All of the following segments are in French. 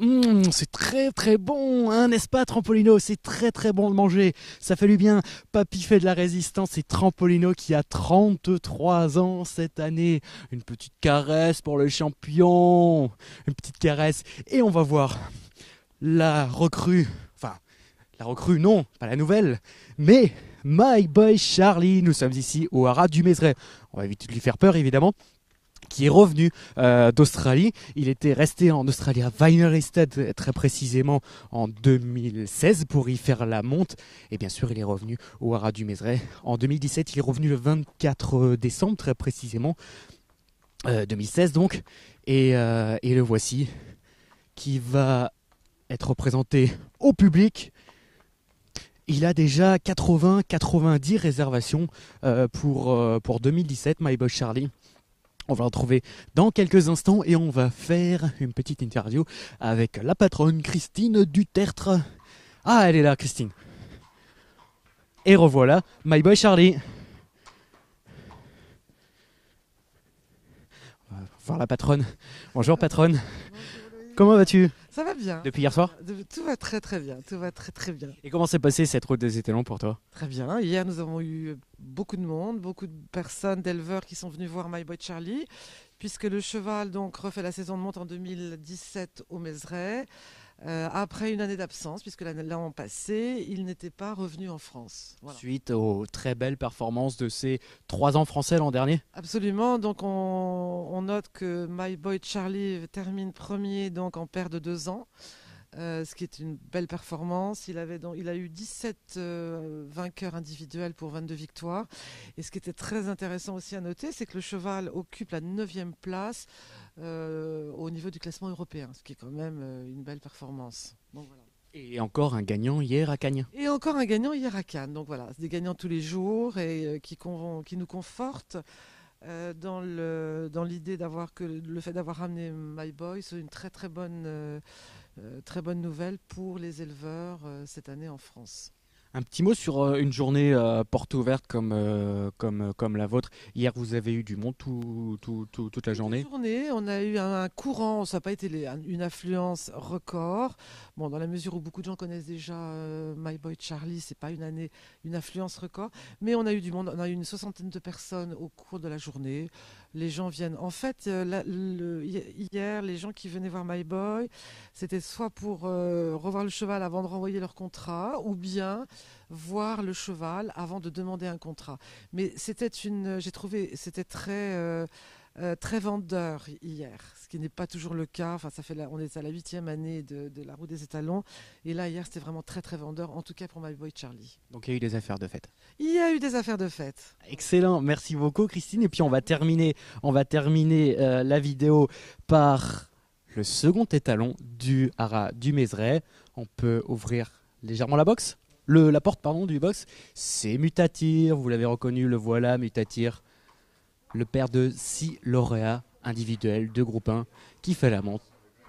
Mmh, c'est très très bon, hein, n'est-ce pas Trampolino C'est très très bon de manger. Ça fait du bien. papi fait de la résistance c'est Trampolino qui a 33 ans cette année. Une petite caresse pour le champion. Une petite caresse. Et on va voir la recrue. Enfin, la recrue, non, pas la nouvelle. Mais My Boy Charlie, nous sommes ici au Haras du Mézeray. On va éviter de lui faire peur évidemment qui est revenu euh, d'Australie. Il était resté en Australie à Estate très précisément en 2016 pour y faire la monte. Et bien sûr, il est revenu au Hara du Mézeray en 2017. Il est revenu le 24 euh, décembre très précisément, 2016 euh, donc. Et, le voici qui va être présenté au public. Il a déjà 80-90 réservations pour, pour 2017, My Boy Charlie. On va la retrouver dans quelques instants et on va faire une petite interview avec la patronne Christine Dutertre. Ah, elle est là, Christine. Et revoilà My Boy Charlie. On va voir la patronne. Bonjour patronne. Comment vas-tu Ça va bien. Depuis hier soir Tout va très très bien. Tout va très très bien. Et comment s'est passée cette route des étalons pour toi Très bien. Hier, nous avons eu beaucoup de monde, beaucoup de personnes, d'éleveurs qui sont venus voir My Boy Charlie, puisque le cheval donc refait la saison de monte en 2017 au Mézeray. Euh, après une année d'absence, puisque l'an passé, il n'était pas revenu en France. Suite aux très belles performances de ses trois ans français l'an dernier Absolument. Donc, on, note que My Boy Charlie termine premier donc en paire de deux ans. Euh, ce qui est une belle performance. Il, avait il a eu 17 euh, vainqueurs individuels pour 22 victoires. Et ce qui était très intéressant aussi à noter, c'est que le cheval occupe la 9e place euh, au niveau du classement européen, ce qui est quand même une belle performance. voilà. Et encore un gagnant hier à Cagnes. Et encore un gagnant hier à Cannes. Donc voilà, des gagnants tous les jours et qui, qui nous confortent. dans le dans l'idée d'avoir que le fait d'avoir ramené My Boy, c'est une très très bonne euh, très bonne nouvelle pour les éleveurs euh, cette année en France. Un petit mot sur euh, une journée porte ouverte comme, comme, comme la vôtre. Hier, vous avez eu du monde toute la journée. journée, on a eu un, courant, ça n'a pas été une affluence record. Bon, dans la mesure où beaucoup de gens connaissent déjà My Boy Charlie, c'est pas une année, une affluence record. Mais on a eu du monde, on a eu une soixantaine de personnes au cours de la journée les gens viennent. En fait, euh, hier, les gens qui venaient voir My Boy, c'était soit pour euh, revoir le cheval avant de renvoyer leur contrat, ou bien voir le cheval avant de demander un contrat. Mais c'était une, j'ai trouvé, c'était très euh, euh, très vendeur hier, ce qui n'est pas toujours le cas. Enfin, ça fait on est à la huitième année de, la roue des étalons. Et là, hier, c'était vraiment très, très vendeur, en tout cas pour My Boy Charlie. Donc, il y a eu des affaires de fête. Il y a eu des affaires de fête. Excellent. Merci beaucoup, Christine. Et puis, on va terminer, on va terminer euh, la vidéo par le second étalon du haras du Mézeray. On peut ouvrir légèrement la box. la porte pardon, du box, c'est Mutatir, vous l'avez reconnu, le voilà, Mutatir, le père de six lauréats individuels de groupe 1 qui fait la montre.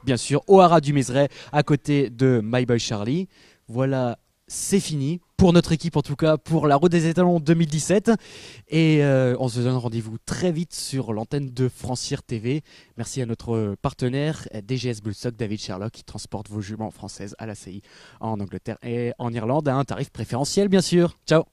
Bien sûr, O'Hara du mézeray à côté de My Boy Charlie. Voilà, c'est fini pour notre équipe en tout cas, pour la Route des Étalons 2017. Et euh, on se donne rendez-vous très vite sur l'antenne de Francière TV. Merci à notre partenaire DGS Bullsock, David Sherlock, qui transporte vos juments françaises à la CI en Angleterre et en Irlande à un tarif préférentiel bien sûr. Ciao